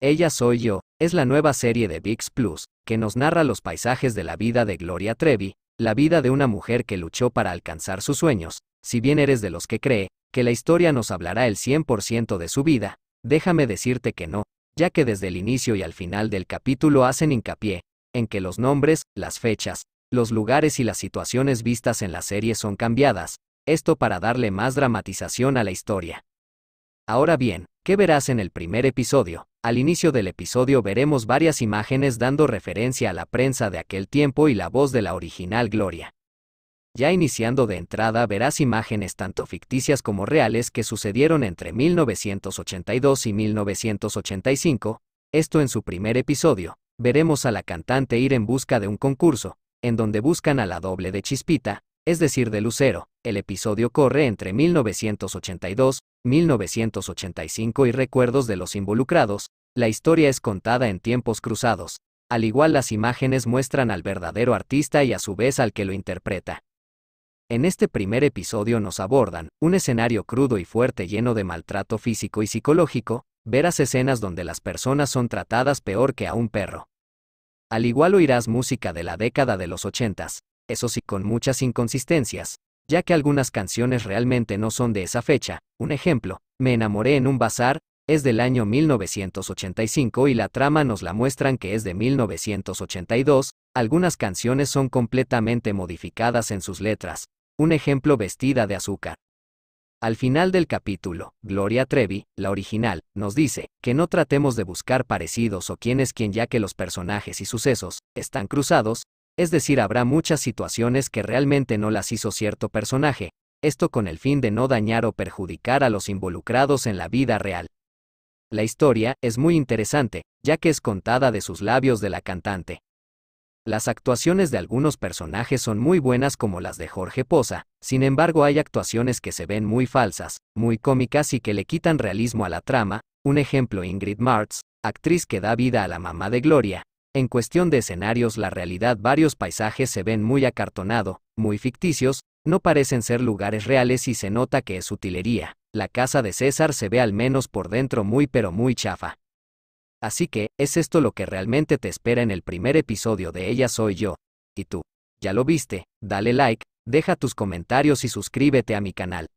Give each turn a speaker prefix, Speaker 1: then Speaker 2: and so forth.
Speaker 1: Ella Soy Yo, es la nueva serie de VIX Plus, que nos narra los paisajes de la vida de Gloria Trevi, la vida de una mujer que luchó para alcanzar sus sueños, si bien eres de los que cree, que la historia nos hablará el 100% de su vida, déjame decirte que no, ya que desde el inicio y al final del capítulo hacen hincapié, en que los nombres, las fechas, los lugares y las situaciones vistas en la serie son cambiadas, esto para darle más dramatización a la historia. Ahora bien, ¿qué verás en el primer episodio? Al inicio del episodio veremos varias imágenes dando referencia a la prensa de aquel tiempo y la voz de la original Gloria. Ya iniciando de entrada verás imágenes tanto ficticias como reales que sucedieron entre 1982 y 1985, esto en su primer episodio, veremos a la cantante ir en busca de un concurso, en donde buscan a la doble de Chispita, es decir, de Lucero. El episodio corre entre 1982, 1985 y recuerdos de los involucrados, la historia es contada en tiempos cruzados, al igual las imágenes muestran al verdadero artista y a su vez al que lo interpreta. En este primer episodio nos abordan un escenario crudo y fuerte lleno de maltrato físico y psicológico, verás escenas donde las personas son tratadas peor que a un perro. Al igual oirás música de la década de los ochentas, eso sí con muchas inconsistencias, ya que algunas canciones realmente no son de esa fecha, un ejemplo, Me enamoré en un bazar, es del año 1985 y la trama nos la muestran que es de 1982, algunas canciones son completamente modificadas en sus letras, un ejemplo vestida de azúcar. Al final del capítulo, Gloria Trevi, la original, nos dice que no tratemos de buscar parecidos o quién es quién ya que los personajes y sucesos están cruzados, es decir, habrá muchas situaciones que realmente no las hizo cierto personaje, esto con el fin de no dañar o perjudicar a los involucrados en la vida real. La historia es muy interesante, ya que es contada de sus labios de la cantante. Las actuaciones de algunos personajes son muy buenas como las de Jorge Poza, sin embargo hay actuaciones que se ven muy falsas, muy cómicas y que le quitan realismo a la trama, un ejemplo Ingrid Martz, actriz que da vida a la mamá de Gloria. En cuestión de escenarios la realidad varios paisajes se ven muy acartonado, muy ficticios, no parecen ser lugares reales y se nota que es utilería la casa de César se ve al menos por dentro muy pero muy chafa. Así que, es esto lo que realmente te espera en el primer episodio de Ella Soy Yo. ¿Y tú? ¿Ya lo viste? Dale like, deja tus comentarios y suscríbete a mi canal.